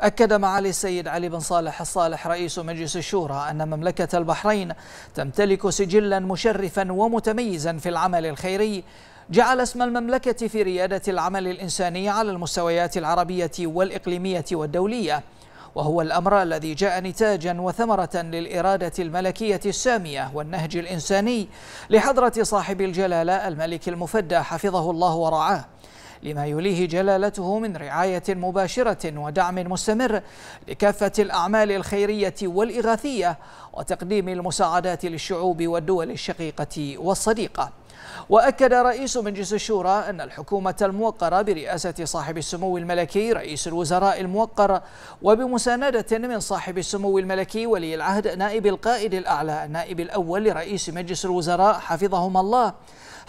أكد معالي السيد علي بن صالح الصالح رئيس مجلس الشورى أن مملكة البحرين تمتلك سجلا مشرفا ومتميزا في العمل الخيري جعل اسم المملكة في ريادة العمل الإنساني على المستويات العربية والإقليمية والدولية وهو الأمر الذي جاء نتاجا وثمرة للإرادة الملكية السامية والنهج الإنساني لحضرة صاحب الجلالة الملك المفدى حفظه الله ورعاه لما يوليه جلالته من رعاية مباشرة ودعم مستمر لكافة الأعمال الخيرية والإغاثية وتقديم المساعدات للشعوب والدول الشقيقة والصديقة وأكد رئيس مجلس الشورى أن الحكومة الموقرة برئاسة صاحب السمو الملكي رئيس الوزراء الموقر وبمساندة من صاحب السمو الملكي ولي العهد نائب القائد الأعلى النائب الأول لرئيس مجلس الوزراء حفظهما الله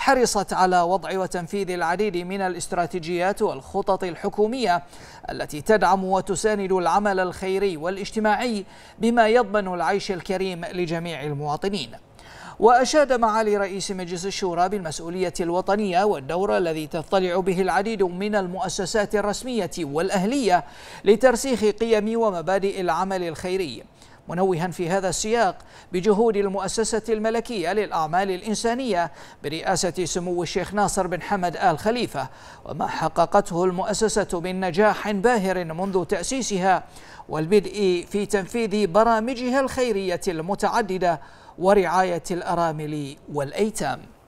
حرصت على وضع وتنفيذ العديد من الاستراتيجيات والخطط الحكومية التي تدعم وتساند العمل الخيري والاجتماعي بما يضمن العيش الكريم لجميع المواطنين وأشاد معالي رئيس مجلس الشورى بالمسؤولية الوطنية والدور الذي تضطلع به العديد من المؤسسات الرسمية والأهلية لترسيخ قيم ومبادئ العمل الخيري منوها في هذا السياق بجهود المؤسسة الملكية للأعمال الإنسانية برئاسة سمو الشيخ ناصر بن حمد آل خليفة وما حققته المؤسسة من نجاح باهر منذ تأسيسها والبدء في تنفيذ برامجها الخيرية المتعددة ورعاية الأرامل والأيتام